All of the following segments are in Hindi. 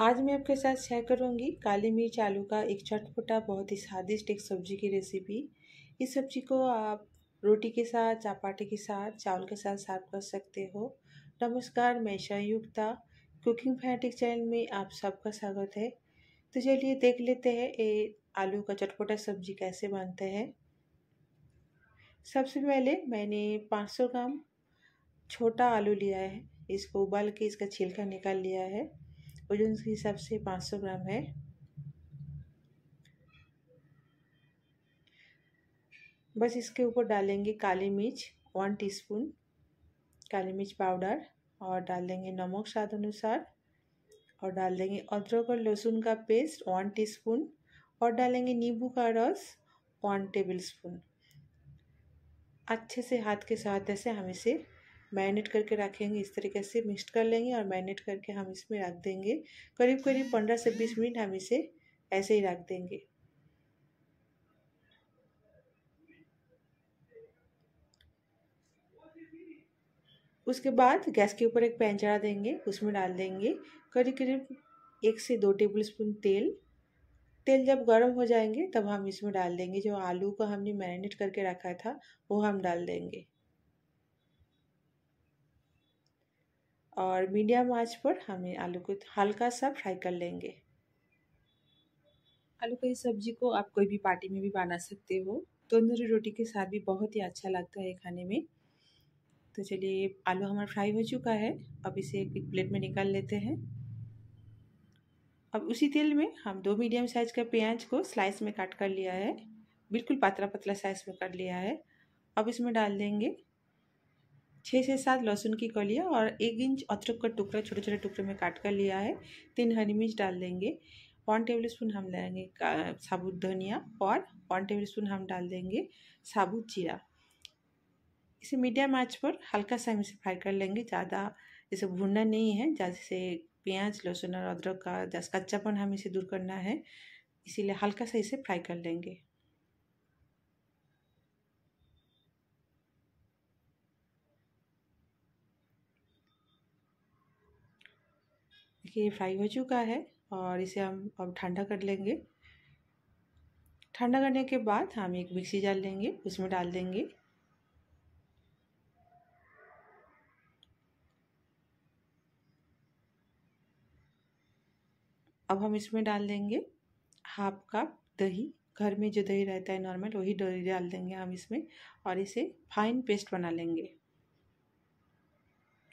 आज मैं आपके साथ शेयर करूंगी काली मिर्च आलू का एक चटपटा बहुत ही स्वादिष्ट एक सब्जी की रेसिपी इस सब्जी को आप रोटी के साथ चपाटी के साथ चावल के साथ सर्व कर सकते हो नमस्कार मैं शयुक्ता कुकिंग फैटिक चैनल में आप सबका स्वागत है तो चलिए देख लेते हैं ये आलू का चटपटा सब्जी कैसे बनते हैं सबसे पहले मैंने 500 ग्राम छोटा आलू लिया है इसको उबाल के इसका छिलका निकाल लिया है वजन के हिसाब से पाँच सौ ग्राम है बस इसके ऊपर डालेंगे काली मिर्च वन टीस्पून काली मिर्च पाउडर और डाल देंगे नमक स्वाद अनुसार और डाल देंगे अदरक और लहसुन का पेस्ट वन टीस्पून और डालेंगे नींबू का रस वन टेबल स्पून अच्छे से हाथ के सहायता से हम इसे मैरिनेट करके रखेंगे इस तरीके से मिक्स कर लेंगे और मैरिनेट करके हम इसमें रख देंगे करीब करीब पंद्रह से बीस मिनट हम इसे ऐसे ही रख देंगे उसके बाद गैस के ऊपर एक पैन चढ़ा देंगे उसमें डाल देंगे करीब करीब एक से दो टेबल स्पून तेल तेल जब गर्म हो जाएंगे तब हम इसमें डाल देंगे जो आलू का हमने मैरिनेट करके रखा था वो हम डाल देंगे और मीडियम आंच पर हमें आलू को हल्का सा फ्राई कर लेंगे आलू की सब्जी को आप कोई भी पार्टी में भी बना सकते हो तंदूरी रोटी के साथ भी बहुत ही अच्छा लगता है खाने में तो चलिए आलू हमारा फ्राई हो चुका है अब इसे एक प्लेट में निकाल लेते हैं अब उसी तेल में हम दो मीडियम साइज का प्याज को स्लाइस में काट कर लिया है बिल्कुल पतला पतला साइज में कर लिया है अब इसमें डाल देंगे छः से सात लहसुन की कलियाँ और एक इंच अदरक का टुकड़ा छोटे छोटे टुकड़े में काट कर लिया है तीन हरी मिर्च डाल देंगे वन टेबल स्पून हम डालेंगे साबुत धनिया और वन टेबल स्पून हम डाल देंगे साबुत जीरा इसे मीडियम आँच पर हल्का सा हम इसे फ्राई कर लेंगे ज़्यादा जैसे भूनना नहीं है जैसे प्याज लहसुन और अदरक का जैसे कच्चापन हम इसे दूर करना है इसीलिए हल्का सा इसे फ्राई कर लेंगे देखिए फ्राई हो चुका है और इसे हम अब ठंडा कर लेंगे ठंडा करने के बाद हम एक मिक्सी डाल लेंगे उसमें डाल देंगे अब हम इसमें डाल देंगे हाफ कप दही घर में जो दही रहता है नॉर्मल वही दही डाल देंगे हम इसमें और इसे फाइन पेस्ट बना लेंगे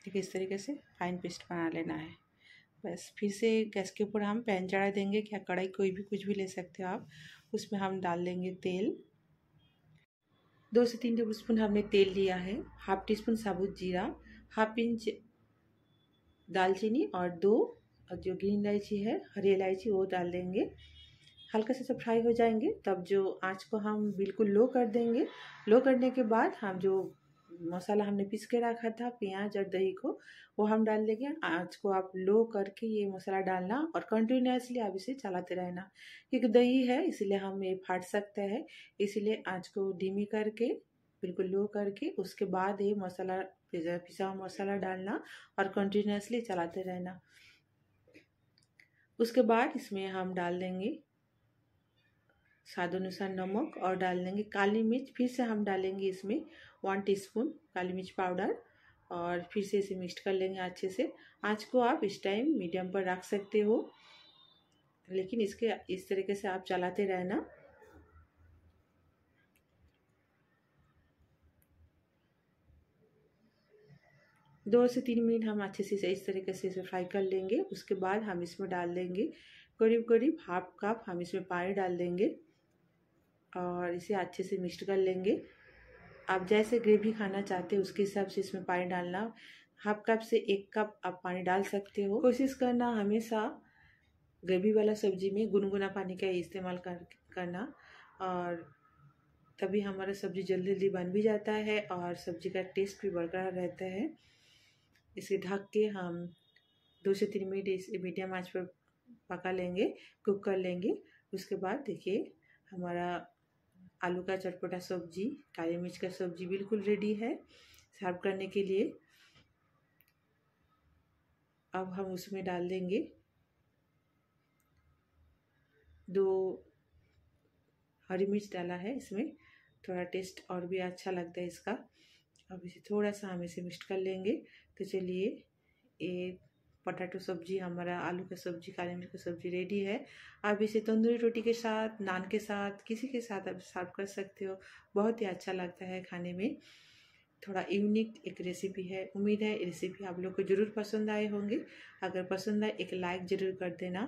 देखिए इस तरीके से फाइन पेस्ट बना लेना है बस फिर से गैस के ऊपर हम पैन चढ़ा देंगे क्या कढ़ाई कोई भी कुछ भी ले सकते हो आप उसमें हम डाल देंगे तेल दो से तीन टेबल स्पून हमने तेल लिया है हाफ टी स्पून साबुत जीरा हाफ इंच दालचीनी और दो और जो ग्रीन इलायची है हरी इलायची वो डाल देंगे हल्का सा सब फ्राई हो जाएंगे तब जो आँच को हम बिल्कुल लो कर देंगे लो करने के बाद हम जो मसाला हमने पीस के रखा था प्याज और दही को वो हम डाल देंगे आँच को आप लो करके ये मसाला डालना और कंटिन्यूसली आप इसे चलाते रहना क्योंकि दही है इसलिए हम ये फाट सकते हैं इसलिए आँच को धीमी करके बिल्कुल लो करके उसके बाद ये मसाला पिसा पिसा हुआ मसाला डालना और कंटिन्यूसली चलाते रहना उसके बाद इसमें हम डाल देंगे स्वाद अनुसार नमक और डाल देंगे काली मिर्च फिर से हम डालेंगे इसमें वन टीस्पून काली मिर्च पाउडर और फिर से इसे मिक्स कर लेंगे अच्छे से आँच को आप इस टाइम मीडियम पर रख सकते हो लेकिन इसके इस तरीके से आप चलाते रहना दो से तीन मिनट हम अच्छे से इस तरीके से इसे फ्राई कर लेंगे उसके बाद हम इसमें डाल देंगे करीब करीब हाफ कप हम इसमें पानी डाल देंगे और इसे अच्छे से मिक्स कर लेंगे आप जैसे ग्रेवी खाना चाहते हैं उसके हिसाब से इसमें पानी डालना हाफ कप से एक कप आप पानी डाल सकते हो कोशिश करना हमेशा ग्रेवी वाला सब्जी में गुनगुना पानी का इस्तेमाल कर करना और तभी हमारा सब्ज़ी जल्दी जल्दी बन भी जाता है और सब्ज़ी का टेस्ट भी बरकरार रहता है इसे ढक के हम दो से तीन मिनट इस मीडियम आँच पर पका लेंगे कुक कर लेंगे उसके बाद देखिए हमारा आलू का चटपटा सब्जी काली मिर्च का सब्जी बिल्कुल रेडी है सर्व करने के लिए अब हम उसमें डाल देंगे दो हरी मिर्च डाला है इसमें थोड़ा टेस्ट और भी अच्छा लगता है इसका अब इसे थोड़ा सा हम इसे मिक्स कर लेंगे तो चलिए एक पटाटो सब्जी हमारा आलू का सब्जी काली मिर्च की सब्जी रेडी है आप इसे तंदूरी रोटी के साथ नान के साथ किसी के साथ आप सर्व कर सकते हो बहुत ही अच्छा लगता है खाने में थोड़ा यूनिक एक रेसिपी है उम्मीद है रेसिपी आप लोग को ज़रूर पसंद आए होंगे अगर पसंद आए एक लाइक ज़रूर कर देना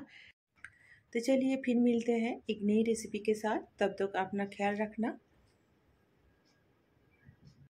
तो चलिए फिर मिलते हैं एक नई रेसिपी के साथ तब तक तो अपना ख्याल रखना